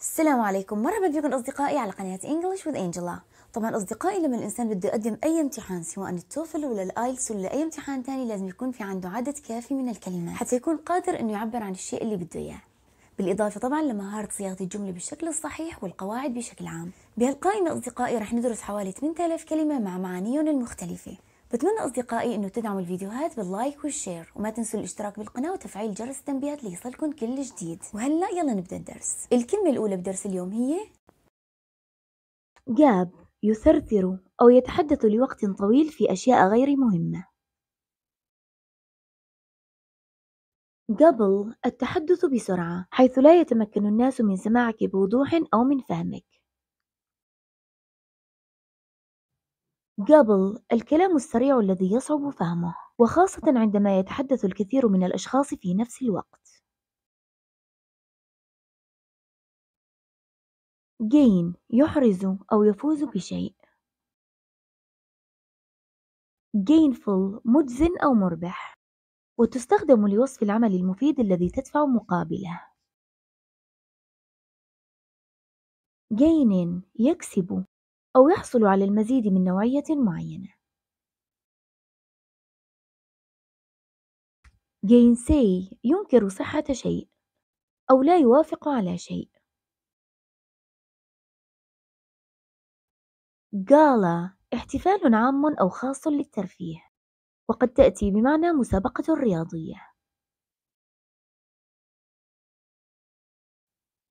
السلام عليكم مرحبا بكم اصدقائي على قناه انجلش وذ انجلا طبعا اصدقائي لما الانسان بده يقدم اي امتحان سواء التوفل ولا الايلتس ولا اي امتحان ثاني لازم يكون في عنده عدد كافي من الكلمات حتى يكون قادر انه يعبر عن الشيء اللي بده اياه بالإضافة طبعا لمهارة صياغة الجملة بالشكل الصحيح والقواعد بشكل عام بهالقائمة أصدقائي رح ندرس حوالي 8000 كلمة مع معانيهم المختلفة بتمنى أصدقائي أنه تدعموا الفيديوهات باللايك والشير وما تنسوا الاشتراك بالقناة وتفعيل جرس التنبيهات ليصلكم كل جديد وهلأ يلا نبدأ الدرس الكلمة الأولى بدرس اليوم هي جاب يثرثر أو يتحدث لوقت طويل في أشياء غير مهمة قبل التحدث بسرعة حيث لا يتمكن الناس من سماعك بوضوح أو من فهمك قبل الكلام السريع الذي يصعب فهمه وخاصة عندما يتحدث الكثير من الأشخاص في نفس الوقت جين يحرز أو يفوز بشيء gainful مجز أو مربح وتستخدم لوصف العمل المفيد الذي تدفع مقابله gain يكسب أو يحصل على المزيد من نوعية معينة. جينسي ينكر صحة شيء أو لا يوافق على شيء. غالا احتفال عام أو خاص للترفيه وقد تأتي بمعنى مسابقة رياضية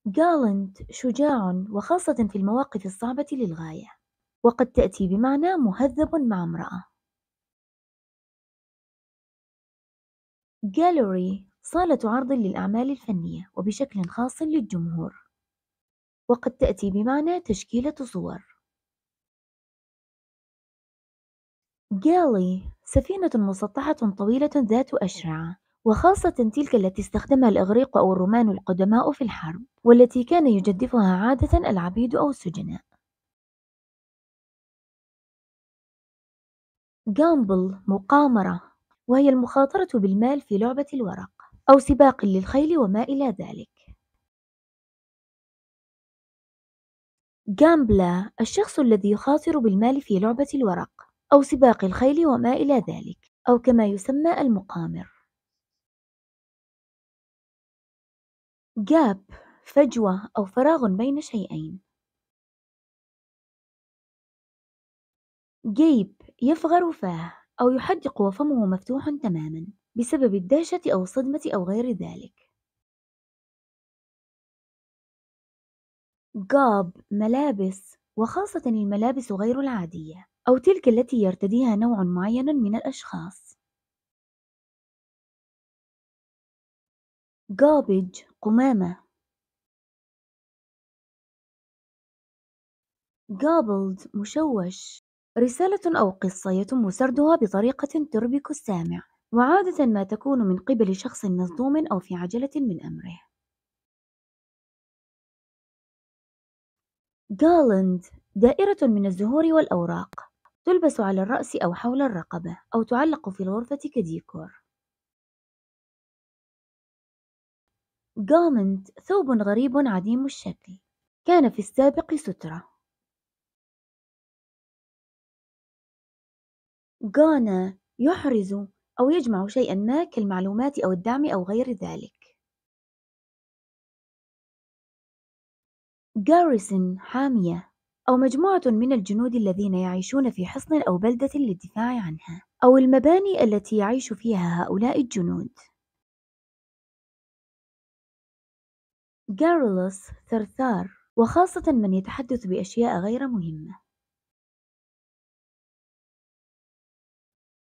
جالنت شجاع وخاصة في المواقف الصعبة للغاية وقد تأتي بمعنى مهذب مع امرأة gallery صالة عرض للأعمال الفنية وبشكل خاص للجمهور وقد تأتي بمعنى تشكيلة صور galley سفينة مسطحة طويلة ذات أشرعة وخاصة تلك التي استخدمها الإغريق أو الرومان القدماء في الحرب والتي كان يجدفها عادة العبيد أو السجناء جامبل مقامرة وهي المخاطرة بالمال في لعبة الورق أو سباق للخيل وما إلى ذلك جامبلا الشخص الذي يخاطر بالمال في لعبة الورق أو سباق الخيل وما إلى ذلك أو كما يسمى المقامر جاب فجوة أو فراغ بين شيئين جيب يفغر فاه أو يحدق وفمه مفتوح تماما بسبب الدهشة أو الصدمة أو غير ذلك قاب ملابس وخاصة الملابس غير العادية أو تلك التي يرتديها نوع معين من الأشخاص قابج قمامة قابلد مشوش رسالة أو قصة يتم سردها بطريقة تربك السامع وعادة ما تكون من قبل شخص مصدوم أو في عجلة من أمره جالند دائرة من الزهور والأوراق تلبس على الرأس أو حول الرقبة أو تعلق في الغرفة كديكور garment ثوب غريب عديم الشكل كان في السابق سترة غانا يحرز أو يجمع شيئًا ما كالمعلومات أو الدعم أو غير ذلك. garrison حامية أو مجموعة من الجنود الذين يعيشون في حصن أو بلدة للدفاع عنها، أو المباني التي يعيش فيها هؤلاء الجنود. garrulous ثرثار وخاصة من يتحدث بأشياء غير مهمة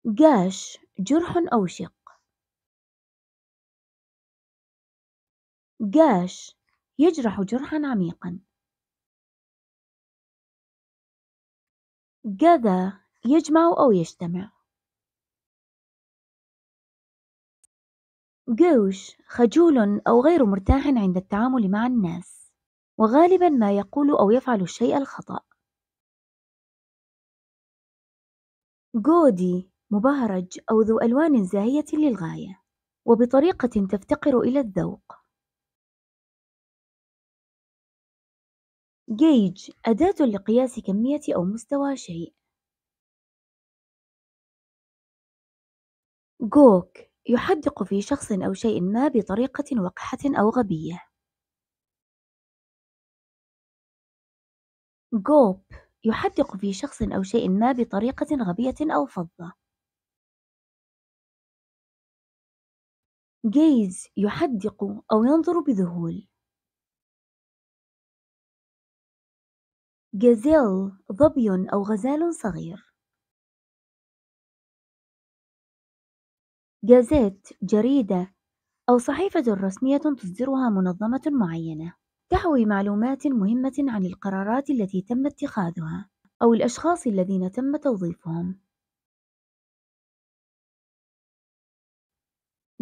قاش جرح أو شق قاش يجرح جرحا عميقا قذا يجمع أو يجتمع قوش خجول أو غير مرتاح عند التعامل مع الناس وغالبا ما يقول أو يفعل الشيء الخطأ جودي مبهرج أو ذو ألوان زاهية للغاية وبطريقة تفتقر إلى الذوق جيج أداة لقياس كمية أو مستوى شيء جوك يحدق في شخص أو شيء ما بطريقة وقحة أو غبية جوب يحدق في شخص أو شيء ما بطريقة غبية أو فظة جيز يحدق أو ينظر بذهول جازيل ظبي أو غزال صغير جازيت جريدة أو صحيفة رسمية تصدرها منظمة معينة تحوي معلومات مهمة عن القرارات التي تم اتخاذها أو الأشخاص الذين تم توظيفهم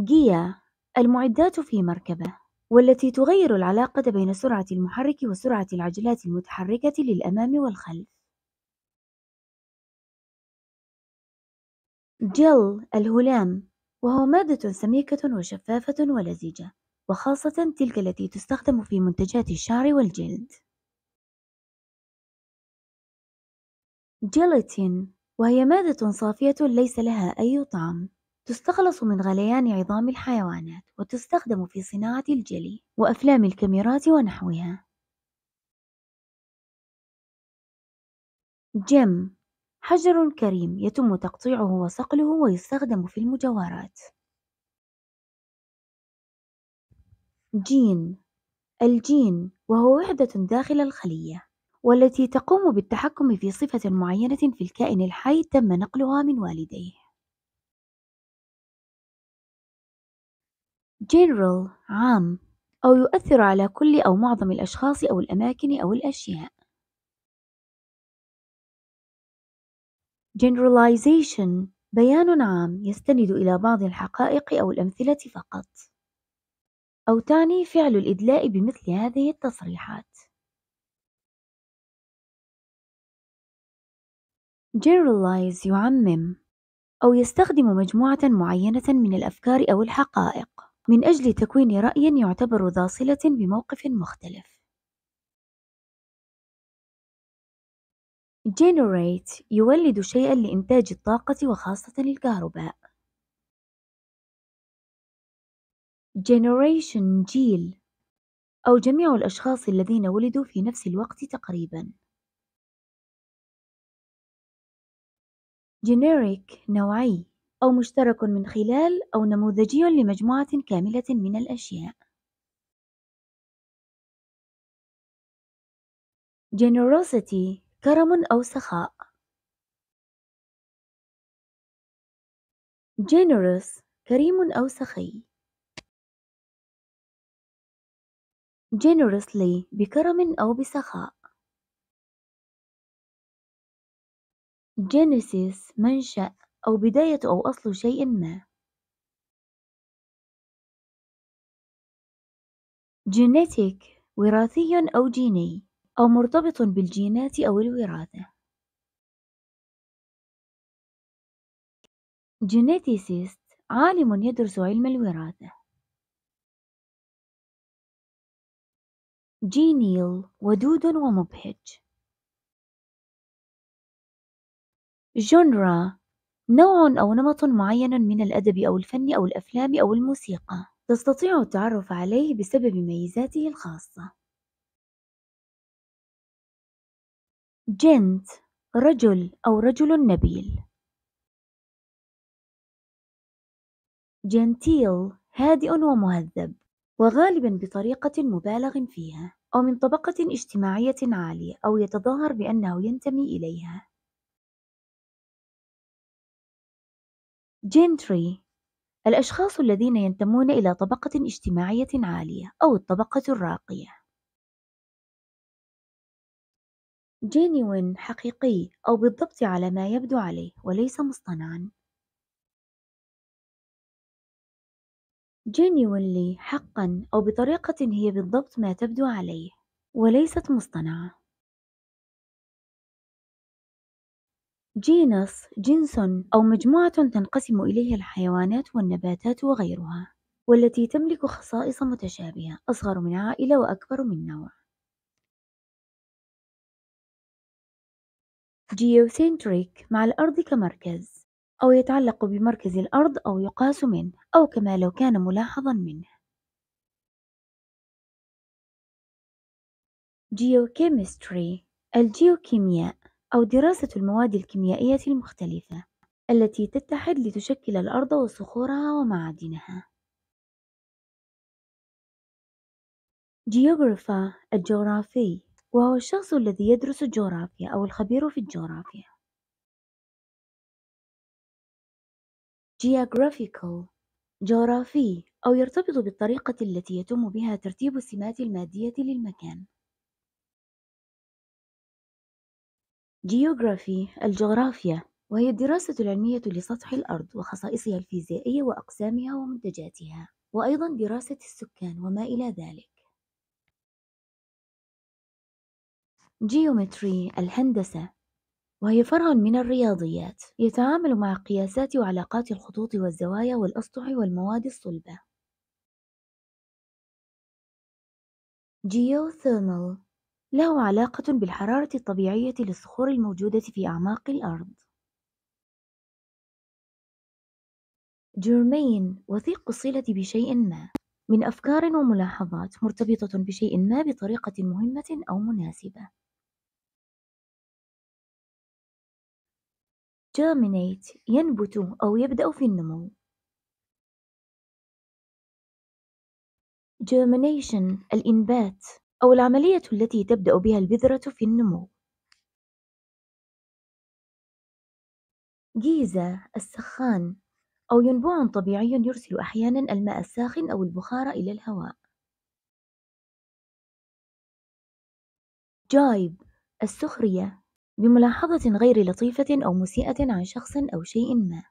جيا المعدات في مركبة والتي تغير العلاقة بين سرعة المحرك وسرعة العجلات المتحركة للأمام والخلف جل الهلام وهو مادة سميكة وشفافة ولزجة وخاصة تلك التي تستخدم في منتجات الشعر والجلد جيلاتين وهي مادة صافية ليس لها أي طعم تستخلص من غليان عظام الحيوانات وتستخدم في صناعة الجلي وأفلام الكاميرات ونحوها جم حجر كريم يتم تقطيعه وصقله ويستخدم في المجوهرات جين الجين وهو وحدة داخل الخلية والتي تقوم بالتحكم في صفة معينة في الكائن الحي تم نقلها من والديه general عام أو يؤثر على كل أو معظم الأشخاص أو الأماكن أو الأشياء generalization بيان عام يستند إلى بعض الحقائق أو الأمثلة فقط أو تعني فعل الإدلاء بمثل هذه التصريحات generalize يعمم أو يستخدم مجموعة معينة من الأفكار أو الحقائق من أجل تكوين رأي يعتبر ذا صلة بموقف مختلف. generate يولد شيئًا لإنتاج الطاقة وخاصة الكهرباء. generation جيل أو جميع الأشخاص الذين ولدوا في نفس الوقت تقريبًا. generic نوعي أو مشترك من خلال أو نموذجي لمجموعة كاملة من الأشياء. generosity كرم أو سخاء generous كريم أو سخي generously بكرم أو بسخاء genesis منشأ أو بداية أو أصل شيء ما جينيتيك وراثي أو جيني أو مرتبط بالجينات أو الوراثة جينيتيسيست عالم يدرس علم الوراثة جينيل ودود ومبهج genre نوع أو نمط معين من الأدب أو الفن أو الأفلام أو الموسيقى تستطيع التعرف عليه بسبب ميزاته الخاصة جنت رجل أو رجل نبيل جنتيل هادئ ومهذب وغالبا بطريقة مبالغ فيها أو من طبقة اجتماعية عالية أو يتظاهر بأنه ينتمي إليها جنتري الأشخاص الذين ينتمون إلى طبقة اجتماعية عالية أو الطبقة الراقية genuine حقيقي أو بالضبط على ما يبدو عليه وليس مصطنعا genuinely حقا أو بطريقة هي بالضبط ما تبدو عليه وليست مصطنعة جينس جنس أو مجموعة تنقسم إليها الحيوانات والنباتات وغيرها والتي تملك خصائص متشابهة أصغر من عائلة وأكبر من نوع جيوسينتريك مع الأرض كمركز أو يتعلق بمركز الأرض أو يقاس منه أو كما لو كان ملاحظا منه جيوكيمستري الجيوكيمياء أو دراسة المواد الكيميائية المختلفة التي تتحد لتشكل الأرض وصخورها ومعادنها جيوغرافا الجغرافي وهو الشخص الذي يدرس الجغرافيا أو الخبير في الجغرافيا جيوغرافيكال جغرافي أو يرتبط بالطريقة التي يتم بها ترتيب السمات المادية للمكان جيوغرافي الجغرافيا وهي الدراسة العلمية لسطح الأرض وخصائصها الفيزيائية وأقسامها ومنتجاتها وأيضا دراسة السكان وما إلى ذلك جيومتري الهندسة وهي فرع من الرياضيات يتعامل مع قياسات وعلاقات الخطوط والزوايا والأسطح والمواد الصلبة جيوثيرمال له علاقة بالحرارة الطبيعية للصخور الموجودة في أعماق الأرض. جيرمين وثيق الصلة بشيء ما من أفكار وملاحظات مرتبطة بشيء ما بطريقة مهمة أو مناسبة. جامينيت ينبت أو يبدأ في النمو. germination الإنبات أو العملية التي تبدأ بها البذرة في النمو. جيزة السخان أو ينبوع طبيعي يرسل أحيانا الماء الساخن أو البخار إلى الهواء. جايب السخرية بملاحظة غير لطيفة أو مسيئة عن شخص أو شيء ما.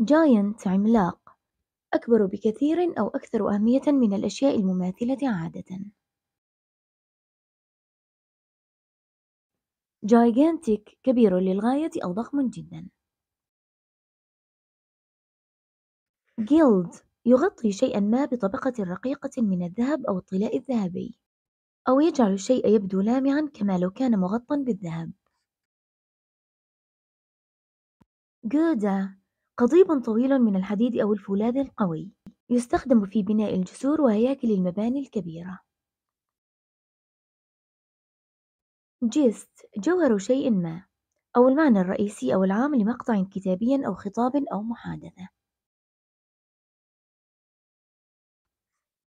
جاينت عملاق أكبر بكثير أو أكثر أهمية من الأشياء المماثلة عادةً. جايجانتيك كبير للغاية أو ضخم جدا جيلد يغطي شيئا ما بطبقة رقيقة من الذهب أو الطلاء الذهبي أو يجعل الشيء يبدو لامعا كما لو كان مغطى بالذهب جودة قضيب طويل من الحديد أو الفولاذ القوي يستخدم في بناء الجسور وهياكل المباني الكبيرة جست جوهر شيء ما أو المعنى الرئيسي أو العام لمقطع كتابي أو خطاب أو محادثة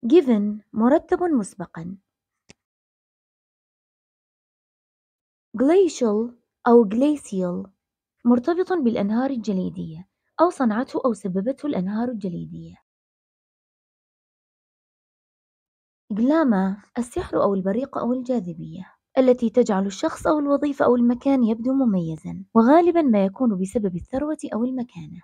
given مرتب مسبقا glacial أو glacial مرتبط بالأنهار الجليدية أو صنعته أو سببته الأنهار الجليدية جلاما السحر أو البريق أو الجاذبية التي تجعل الشخص أو الوظيفة أو المكان يبدو مميزا وغالبا ما يكون بسبب الثروة أو المكانة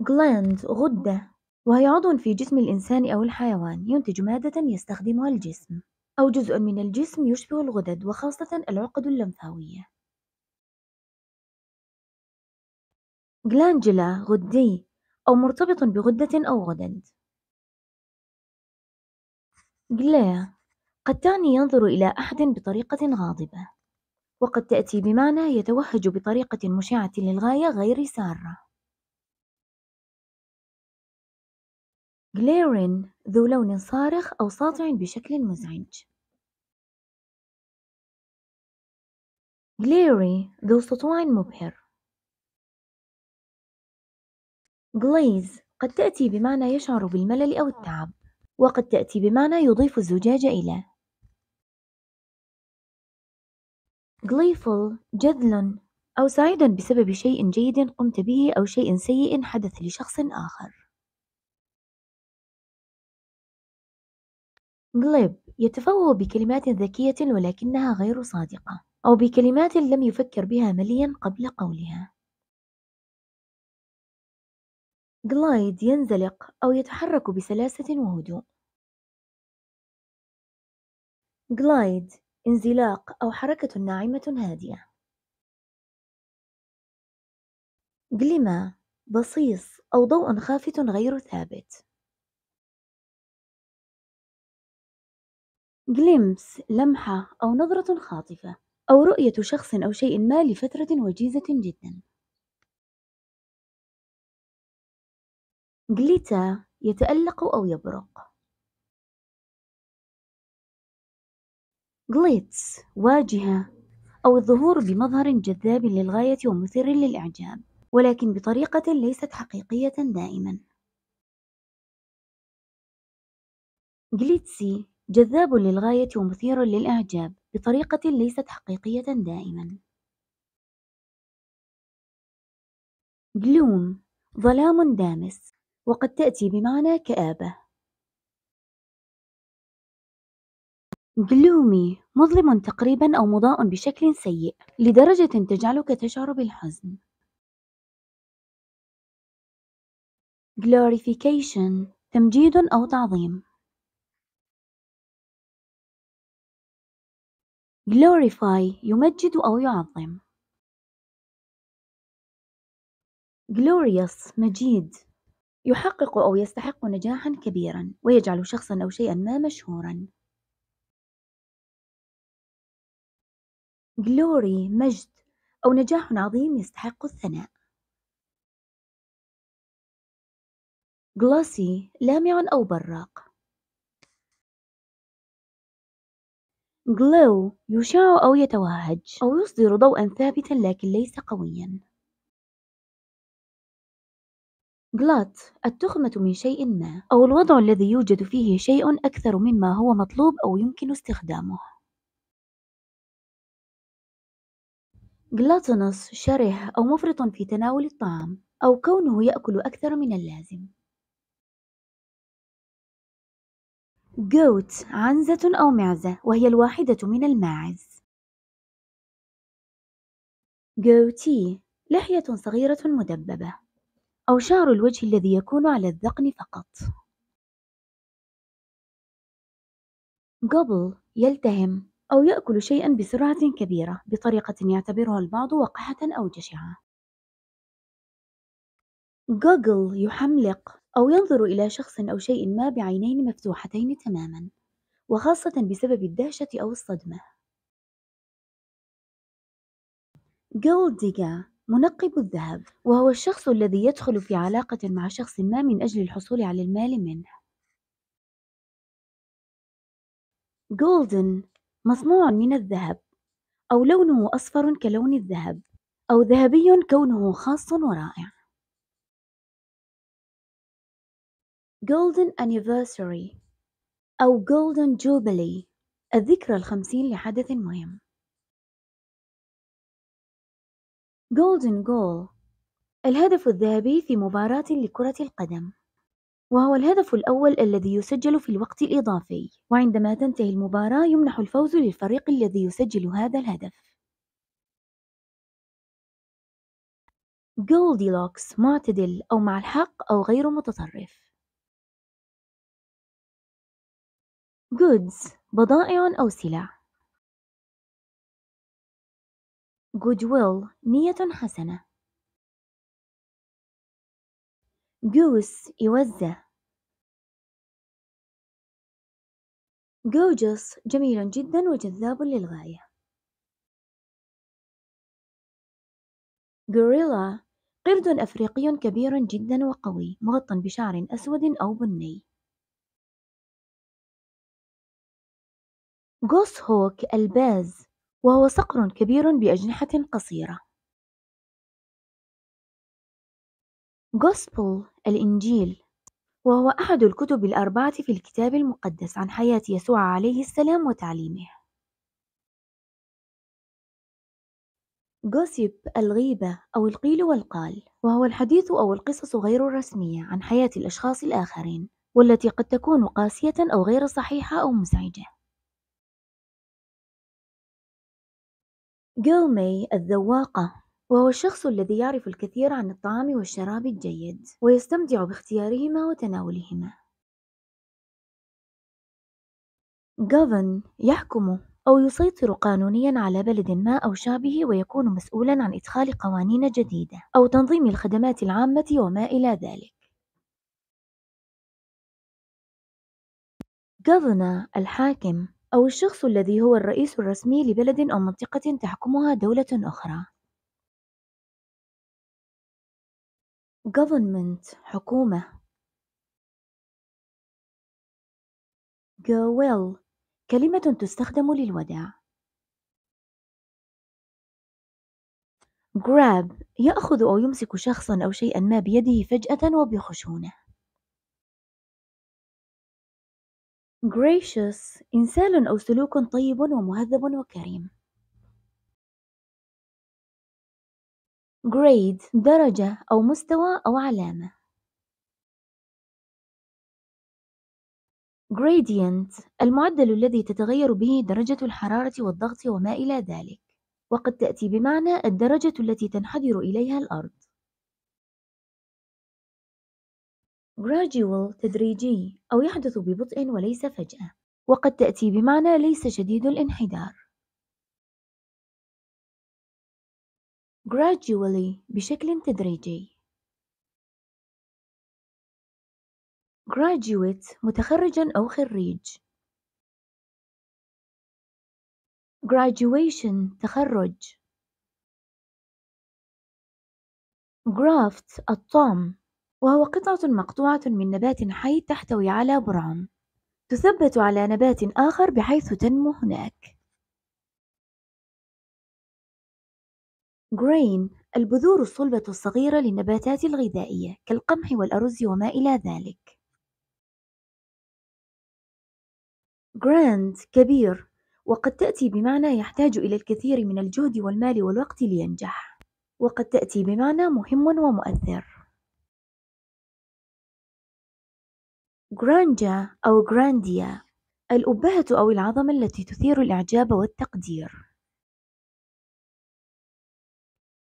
جلاند غدة وهي عضو في جسم الإنسان أو الحيوان ينتج مادة يستخدمها الجسم أو جزء من الجسم يشبه الغدد وخاصة العقد اللمفاوية جلانجلا غدي أو مرتبط بغدة أو غدد جلا قد تعني ينظر إلى أحد بطريقة غاضبة وقد تأتي بمعنى يتوهج بطريقة مشعة للغاية غير سارة جليرين ذو لون صارخ أو ساطع بشكل مزعج جليري ذو سطوع مبهر glaze قد تأتي بمعنى يشعر بالملل أو التعب وقد تأتي بمعنى يضيف الزجاج إلى gleeful جذل أو سعيدا بسبب شيء جيد قمت به أو شيء سيء حدث لشخص آخر glib يتفوه بكلمات ذكية ولكنها غير صادقة أو بكلمات لم يفكر بها مليا قبل قولها جلايد ينزلق أو يتحرك بسلاسة وهدوء. جلايد انزلاق أو حركة ناعمة هادئة. جليما بصيص أو ضوء خافت غير ثابت. جليمس لمحة أو نظرة خاطفة أو رؤية شخص أو شيء ما لفترة وجيزة جدا جليتا يتألق أو يبرق جليتس واجهة أو الظهور بمظهر جذاب للغاية ومثير للإعجاب ولكن بطريقة ليست حقيقية دائما جليتسي جذاب للغاية ومثير للإعجاب بطريقة ليست حقيقية دائما جلوم ظلام دامس وقد تأتي بمعنى كآبة gloomy مظلم تقريبا أو مضاء بشكل سيء لدرجة تجعلك تشعر بالحزن glorification تمجيد أو تعظيم glorify يمجد أو يعظم glorious مجيد يحقق أو يستحق نجاحًا كبيرًا ويجعل شخصًا أو شيئًا ما مشهورًا. جلوري مجد أو نجاح عظيم يستحق الثناء. glossy لامع أو براق. glow يشع أو يتوهج أو يصدر ضوءًا ثابتًا لكن ليس قويًا. غلط التخمة من شيء ما أو الوضع الذي يوجد فيه شيء أكثر مما هو مطلوب أو يمكن استخدامه غلاطنس شره أو مفرط في تناول الطعام أو كونه يأكل أكثر من اللازم goat عنزة أو معزة وهي الواحدة من الماعز goatee لحية صغيرة مدببة أو شعر الوجه الذي يكون على الذقن فقط قبل يلتهم أو يأكل شيئا بسرعة كبيرة بطريقة يعتبرها البعض وقحة أو جشعة جوجل يحملق أو ينظر إلى شخص أو شيء ما بعينين مفتوحتين تماما وخاصة بسبب الدهشة أو الصدمة جولديجا منقب الذهب وهو الشخص الذي يدخل في علاقة مع شخص ما من أجل الحصول على المال منه جولدن مصنوع من الذهب أو لونه أصفر كلون الذهب أو ذهبي كونه خاص ورائع Golden Anniversary أو Golden Jubilee الذكرى الخمسين لحدث مهم جولدن جول الهدف الذهبي في مباراة لكرة القدم وهو الهدف الأول الذي يسجل في الوقت الإضافي وعندما تنتهي المباراة يمنح الفوز للفريق الذي يسجل هذا الهدف جولديلوكس معتدل أو مع الحق أو غير متطرف جودز بضائع أو سلع goodwill نية حسنة goose يوزع gorgeous جميل جدا وجذاب للغاية gorilla قرد أفريقي كبير جدا وقوي مغطى بشعر أسود أو بني جوس هوك الباز وهو صقر كبير بأجنحة قصيرة غوسبل الإنجيل وهو أحد الكتب الأربعة في الكتاب المقدس عن حياة يسوع عليه السلام وتعليمه جوسيب الغيبة أو القيل والقال وهو الحديث أو القصص غير الرسمية عن حياة الأشخاص الآخرين والتي قد تكون قاسية أو غير صحيحة أو مزعجة جومي الذواقة وهو الشخص الذي يعرف الكثير عن الطعام والشراب الجيد ويستمتع باختيارهما وتناولهما جوفن يحكم أو يسيطر قانونيا على بلد ما أو شعبه ويكون مسؤولا عن إدخال قوانين جديدة أو تنظيم الخدمات العامة وما إلى ذلك جوفنا الحاكم أو الشخص الذي هو الرئيس الرسمي لبلد أو منطقة تحكمها دولة أخرى. government حكومة well كلمة تستخدم للوداع grab يأخذ أو يمسك شخصا أو شيئا ما بيده فجأة وبخشونة gracious إنسان أو سلوك طيب ومهذب وكريم grade درجة أو مستوى أو علامة gradient المعدل الذي تتغير به درجة الحرارة والضغط وما إلى ذلك وقد تأتي بمعنى الدرجة التي تنحدر إليها الأرض gradual تدريجي أو يحدث ببطء وليس فجأة وقد تأتي بمعنى ليس شديد الانحدار gradually بشكل تدريجي graduate متخرج أو خريج graduation تخرج graft الطعم وهو قطعة مقطوعة من نبات حي تحتوي على برعم تثبت على نبات آخر بحيث تنمو هناك جرين البذور الصلبة الصغيرة للنباتات الغذائية كالقمح والأرز وما إلى ذلك جراند كبير وقد تأتي بمعنى يحتاج إلى الكثير من الجهد والمال والوقت لينجح وقد تأتي بمعنى مهم ومؤثر جرانجا أو جرانديا الأبهة أو العظمة التي تثير الإعجاب والتقدير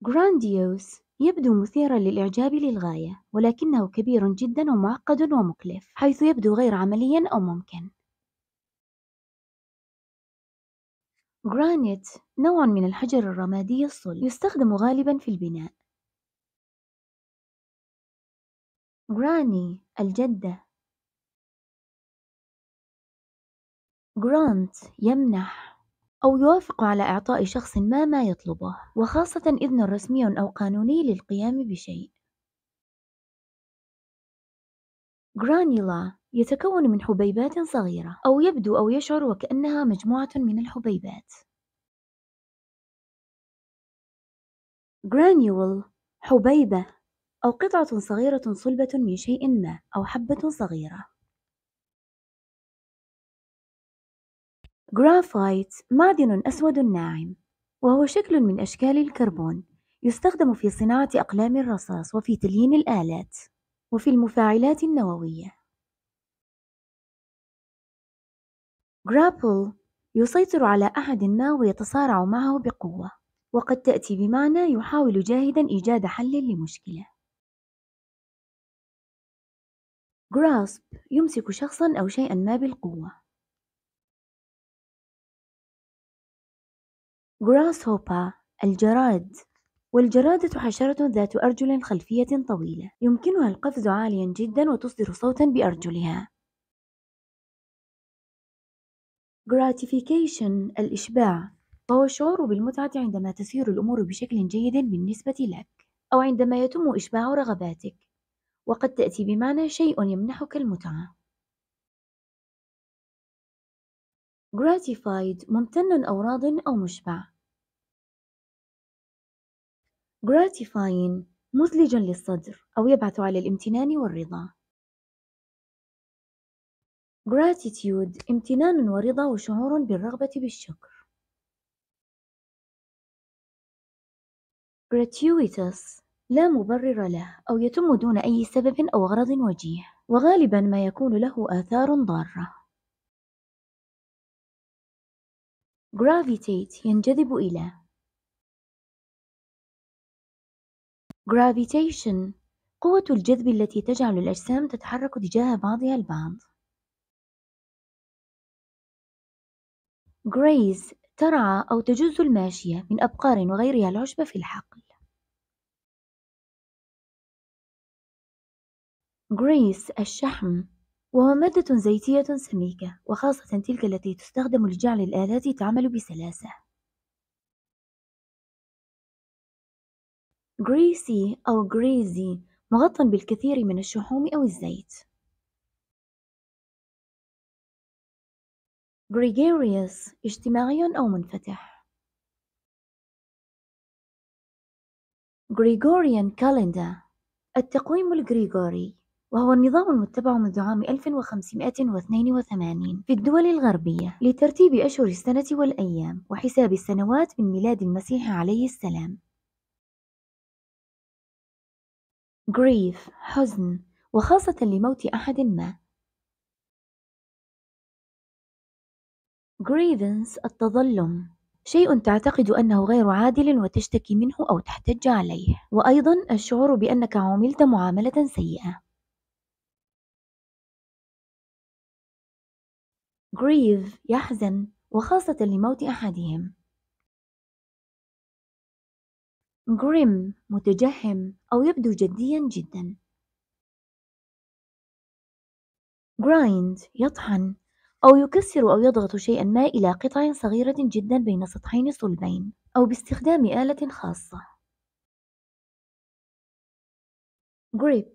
جرانديوس يبدو مثيرا للإعجاب للغاية ولكنه كبير جدا ومعقد ومكلف حيث يبدو غير عمليا أو ممكن جرانيت نوع من الحجر الرمادي الصلب يستخدم غالبا في البناء جراني الجدة grant يمنح أو يوافق على إعطاء شخص ما ما يطلبه وخاصة إذن رسمي أو قانوني للقيام بشيء جرانيلا يتكون من حبيبات صغيرة أو يبدو أو يشعر وكأنها مجموعة من الحبيبات جرانيول حبيبة أو قطعة صغيرة صلبة من شيء ما أو حبة صغيرة جرافايت معدن أسود ناعم وهو شكل من أشكال الكربون يستخدم في صناعة أقلام الرصاص وفي تليين الآلات وفي المفاعلات النووية جرابل يسيطر على أحد ما ويتصارع معه بقوة وقد تأتي بمعنى يحاول جاهدا إيجاد حل لمشكلة جراسب يمسك شخصا أو شيئا ما بالقوة جراس هوبا الجراد والجرادة حشرة ذات أرجل خلفية طويلة يمكنها القفز عاليا جدا وتصدر صوتا بأرجلها gratification الإشباع وهو الشعور بالمتعة عندما تسير الأمور بشكل جيد بالنسبة لك أو عندما يتم إشباع رغباتك وقد تأتي بمعنى شيء يمنحك المتعة gratified ممتن أو راض أو مشبع gratifying مثلج للصدر أو يبعث على الامتنان والرضا gratitude امتنان ورضا وشعور بالرغبة بالشكر gratuitous لا مبرر له أو يتم دون أي سبب أو غرض وجيه وغالبا ما يكون له آثار ضارة gravitate ينجذب إلى gravitation قوة الجذب التي تجعل الأجسام تتحرك تجاه بعضها البعض graze ترعى أو تجز الماشية من أبقار وغيرها العشب في الحقل grace الشحم وهو مادة زيتية سميكة وخاصة تلك التي تستخدم لجعل الآلات تعمل بسلاسة greasy أو غريزي مغطى بالكثير من الشحوم أو الزيت غريغيريوس اجتماعي أو منفتح غريغوريان calendar التقويم الغريغوري وهو النظام المتبع منذ عام 1582 في الدول الغربية لترتيب أشهر السنة والأيام وحساب السنوات من ميلاد المسيح عليه السلام grief حزن وخاصة لموت أحد ما grievance التظلم شيء تعتقد أنه غير عادل وتشتكي منه أو تحتج عليه وأيضا الشعور بأنك عملت معاملة سيئة grieve يحزن وخاصة لموت أحدهم grim متجهم أو يبدو جديا جدا grind يطحن أو يكسر أو يضغط شيئا ما إلى قطع صغيرة جدا بين سطحين صلبين أو باستخدام آلة خاصة grip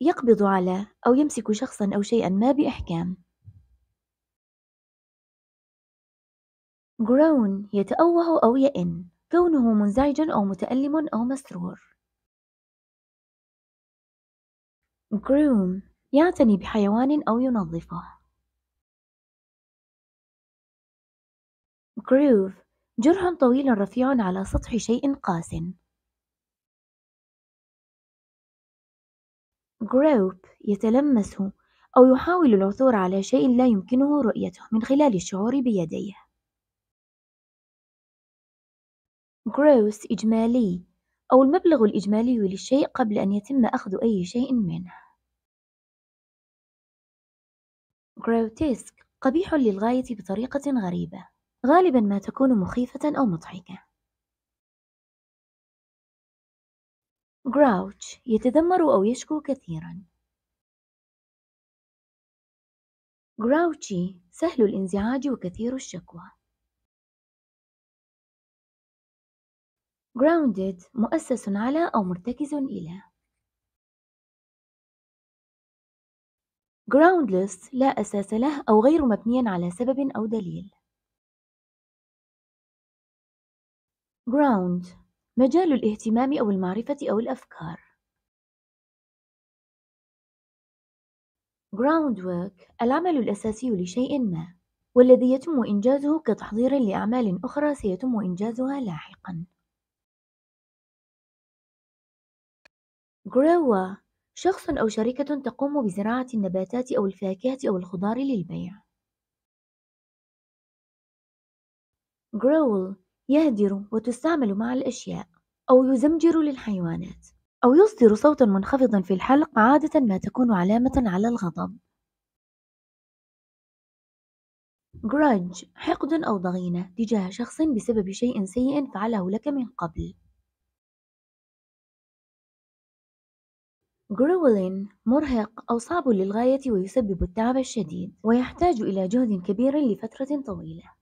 يقبض على أو يمسك شخصا أو شيئا ما بإحكام groan يتأوه أو يئن كونه منزعج أو متألم أو مسرور groom يعتني بحيوان أو ينظفه groove جرح طويل رفيع على سطح شيء قاس group يتلمس أو يحاول العثور على شيء لا يمكنه رؤيته من خلال الشعور بيديه gross إجمالي أو المبلغ الإجمالي للشيء قبل أن يتم أخذ أي شيء منه grotesque قبيح للغاية بطريقة غريبة غالبا ما تكون مخيفة أو مضحكة grouch يتذمر أو يشكو كثيرا grouchy سهل الانزعاج وكثير الشكوى grounded مؤسس على أو مرتكز إلى groundless لا أساس له أو غير مبني على سبب أو دليل ground مجال الاهتمام أو المعرفة أو الأفكار groundwork العمل الأساسي لشيء ما والذي يتم إنجازه كتحضير لأعمال أخرى سيتم إنجازها لاحقاً جراوا شخص أو شركة تقوم بزراعة النباتات أو الفاكهة أو الخضار للبيع. جرول يهدر وتستعمل مع الأشياء أو يزمجر للحيوانات أو يصدر صوتا منخفضا في الحلق عادة ما تكون علامة على الغضب. جراج حقد أو ضغينة تجاه شخص بسبب شيء سيء فعله لك من قبل جرولين مرهق أو صعب للغاية ويسبب التعب الشديد ويحتاج إلى جهد كبير لفترة طويلة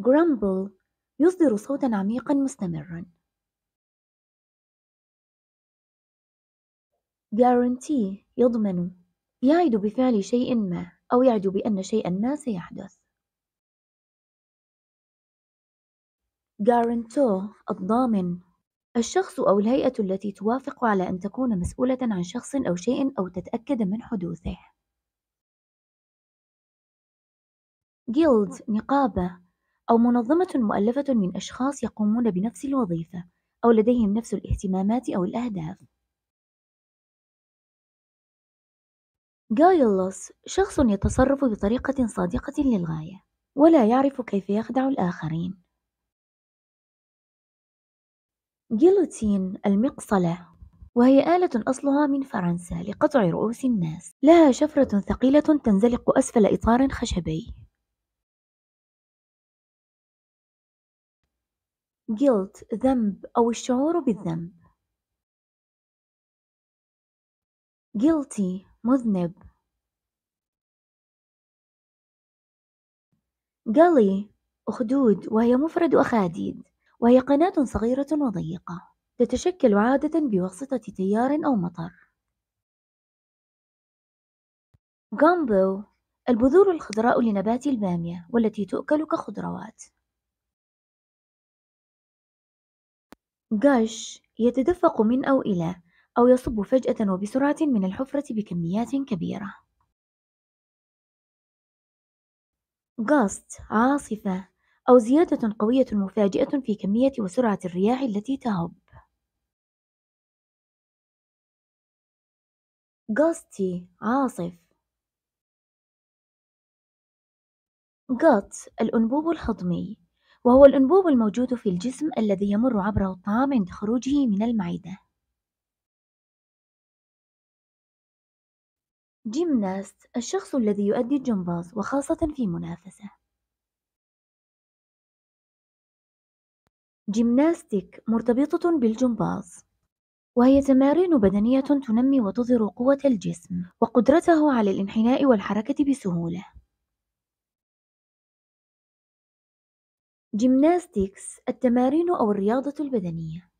جرامبل يصدر صوتا عميقا مستمرا جارنتي يضمن يعد بفعل شيء ما أو يعد بأن شيئا ما سيحدث جارنتو الضامن الشخص أو الهيئة التي توافق على أن تكون مسؤولة عن شخص أو شيء أو تتأكد من حدوثه. جيلد نقابة أو منظمة مؤلفة من أشخاص يقومون بنفس الوظيفة أو لديهم نفس الاهتمامات أو الأهداف. جايلس شخص يتصرف بطريقة صادقة للغاية ولا يعرف كيف يخدع الآخرين جيلوتين المقصلة وهي آلة أصلها من فرنسا لقطع رؤوس الناس لها شفرة ثقيلة تنزلق أسفل إطار خشبي جيلت ذنب أو الشعور بالذنب guilty مذنب gully أخدود وهي مفرد أخاديد وهي قناة صغيرة وضيقة تتشكل عادة بواسطة تيار أو مطر جامبو البذور الخضراء لنبات البامية والتي تؤكل كخضروات جاش يتدفق من أو إلى أو يصب فجأة وبسرعة من الحفرة بكميات كبيرة غاست عاصفة أو زيادة قوية مفاجئة في كمية وسرعة الرياح التي تهب. غاستي عاصف غات الأنبوب الهضمي وهو الأنبوب الموجود في الجسم الذي يمر عبره الطعام عند خروجه من المعدة جيمناست الشخص الذي يؤدي الجمباز وخاصة في منافسة جيمناستيك مرتبطة بالجمباز وهي تمارين بدنية تنمي وتظهر قوة الجسم وقدرته على الانحناء والحركة بسهولة جيمناستيكس التمارين أو الرياضة البدنية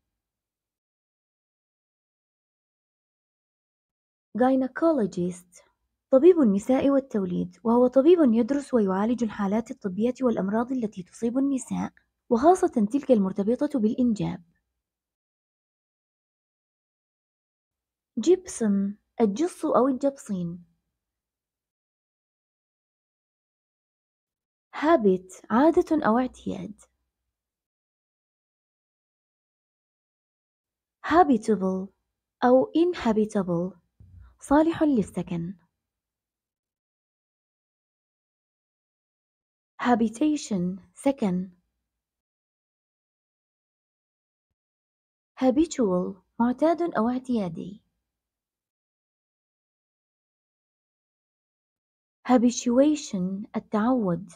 جاينكولوجيست طبيب النساء والتوليد وهو طبيب يدرس ويعالج الحالات الطبية والأمراض التي تصيب النساء وخاصة تلك المرتبطة بالإنجاب. جبسن الجص أو الجبصين هابت عادة أو اعتياد habitable أو inhabitable صالح للسكن habitation سكن habitual معتاد أو اعتيادي habituation التعود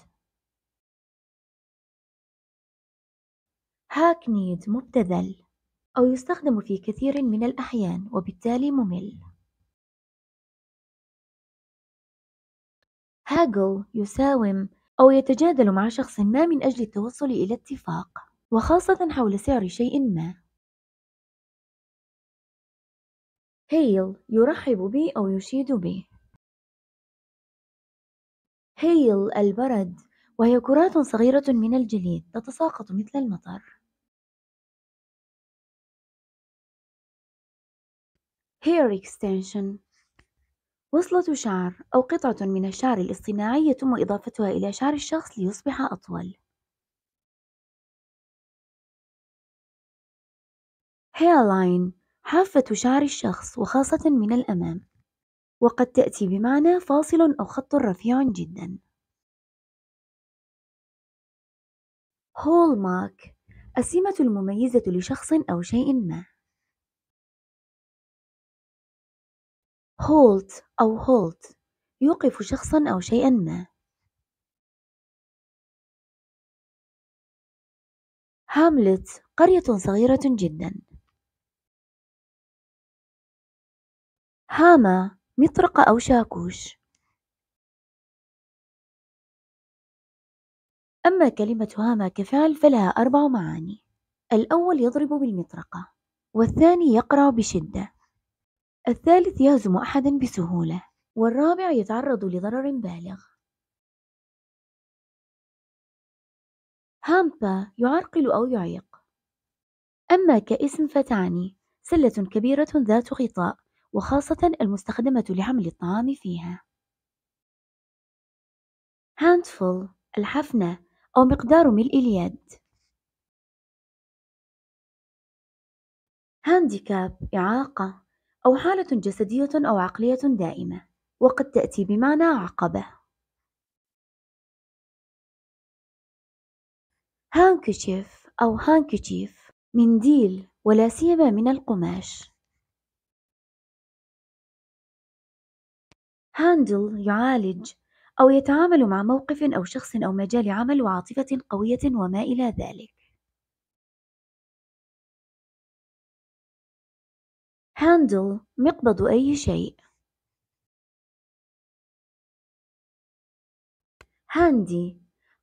hackneyed مبتذل أو يستخدم في كثير من الأحيان وبالتالي ممل هاجل يساوم أو يتجادل مع شخص ما من أجل التوصل إلى اتفاق وخاصة حول سعر شيء ما هيل يرحب بي أو يشيد بي. هيل البرد وهي كرات صغيرة من الجليد تتساقط مثل المطر. hair extension وصلة شعر أو قطعة من الشعر الاصطناعي يتم إضافتها إلى شعر الشخص ليصبح أطول. hairline حافة شعر الشخص وخاصة من الأمام وقد تأتي بمعنى فاصل أو خط رفيع جدا مارك السمة المميزة لشخص أو شيء ما هولت أو هولت يوقف شخصا أو شيئا ما هاملت قرية صغيرة جدا هاما مطرقة أو شاكوش أما كلمة هاما كفعل فلها أربع معاني الأول يضرب بالمطرقة والثاني يقرع بشدة الثالث يهزم أحدا بسهولة والرابع يتعرض لضرر بالغ هامبا يعرقل أو يعيق أما كاسم فتعني سلة كبيرة ذات غطاء وخاصة المستخدمة لحمل الطعام فيها handful الحفنة أو مقدار ملء اليد handicap إعاقة أو حالة جسدية أو عقلية دائمة وقد تأتي بمعنى عقبة هانكشيف أو هانكشيف منديل ولا سيما من القماش هاندل يعالج أو يتعامل مع موقف أو شخص أو مجال عمل وعاطفة قوية وما إلى ذلك. هاندل مقبض أي شيء. هاندي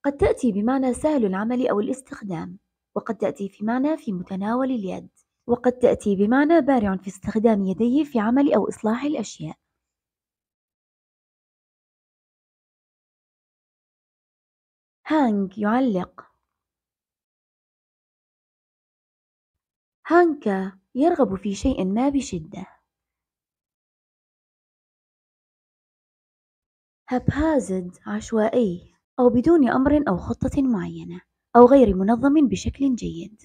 قد تأتي بمعنى سهل العمل أو الاستخدام، وقد تأتي في معنى في متناول اليد، وقد تأتي بمعنى بارع في استخدام يديه في عمل أو إصلاح الأشياء. هانج يعلق هانكا يرغب في شيء ما بشدة هابهازد عشوائي أو بدون أمر أو خطة معينة أو غير منظم بشكل جيد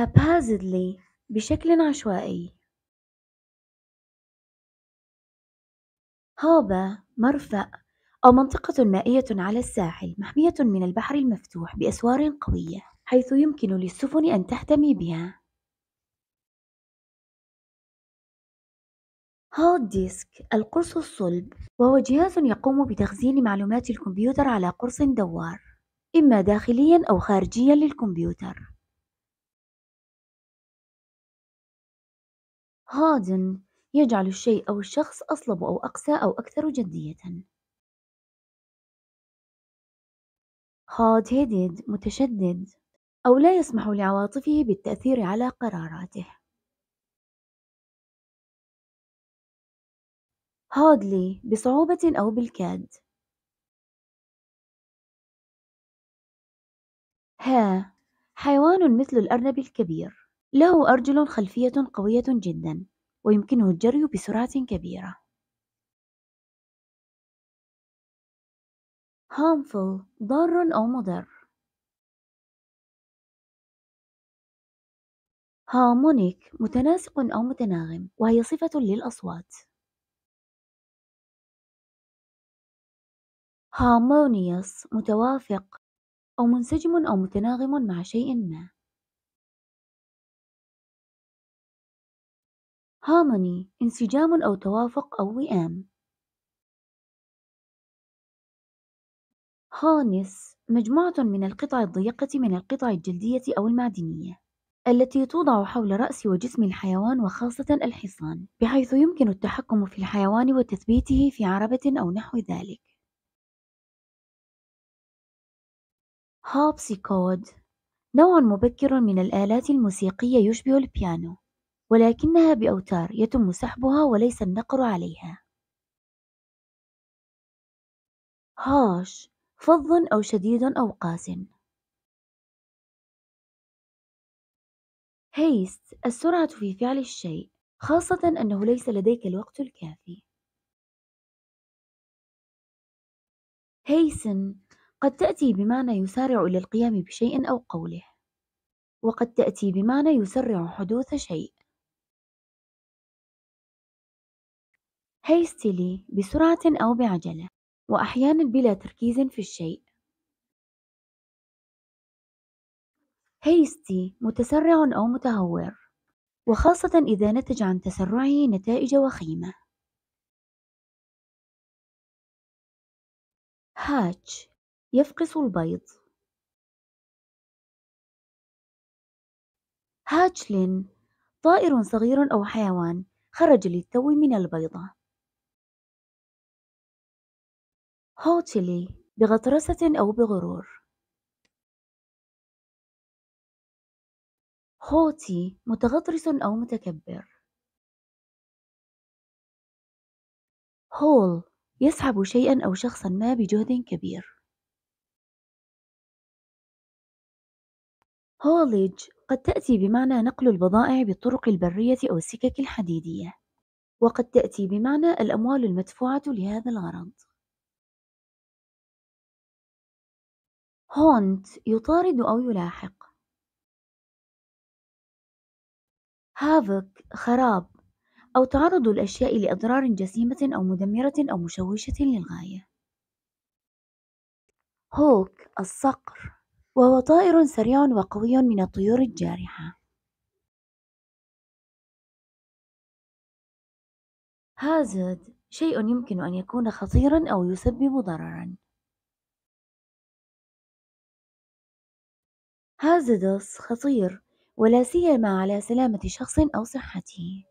haphazardly بشكل عشوائي هابا مرفأ أو منطقة مائية على الساحل محمية من البحر المفتوح بأسوار قوية حيث يمكن للسفن أن تحتمي بها هارد ديسك القرص الصلب وهو جهاز يقوم بتخزين معلومات الكمبيوتر على قرص دوار إما داخليا أو خارجيا للكمبيوتر هادن يجعل الشيء أو الشخص أصلب أو أقسى أو أكثر جدية. hard-headed متشدد أو لا يسمح لعواطفه بالتأثير على قراراته. hardly بصعوبة أو بالكاد. ها حيوان مثل الأرنب الكبير له أرجل خلفية قوية جدا ويمكنه الجري بسرعة كبيرة. harmful ضار أو مضر هارمونيك متناسق أو متناغم وهي صفة للأصوات هارمونيوس متوافق أو منسجم أو متناغم مع شيء ما هارموني انسجام أو توافق أو وئام هارنس مجموعة من القطع الضيقة من القطع الجلدية أو المعدنية التي توضع حول رأس وجسم الحيوان وخاصة الحصان بحيث يمكن التحكم في الحيوان وتثبيته في عربة أو نحو ذلك هابسيكود نوع مبكر من الآلات الموسيقية يشبه البيانو ولكنها بأوتار يتم سحبها وليس النقر عليها هاش فظ أو شديد أو قاس هيست السرعة في فعل الشيء خاصة أنه ليس لديك الوقت الكافي هيسن قد تأتي بمعنى يسارع إلى القيام بشيء أو قوله وقد تأتي بمعنى يسرع حدوث شيء هيستلي بسرعة أو بعجلة وأحيانا بلا تركيز في الشيء هيستي متسرع أو متهور وخاصة إذا نتج عن تسرعه نتائج وخيمة هاتش يفقس البيض هاتشلين طائر صغير أو حيوان خرج للتو من البيضة هوتلي بغطرسة أو بغرور هوتي متغطرس أو متكبر هول يسحب شيئا أو شخصا ما بجهد كبير هوليج قد تأتي بمعنى نقل البضائع بالطرق البرية أو السكك الحديدية وقد تأتي بمعنى الأموال المدفوعة لهذا الغرض هونت يطارد أو يلاحق هافك خراب أو تعرض الأشياء لأضرار جسيمة أو مدمرة أو مشوشة للغاية هوك الصقر وهو طائر سريع وقوي من الطيور الجارحة هازد شيء يمكن أن يكون خطيرا أو يسبب ضررا هذا خطير ولا سيما على سلامة شخص أو صحته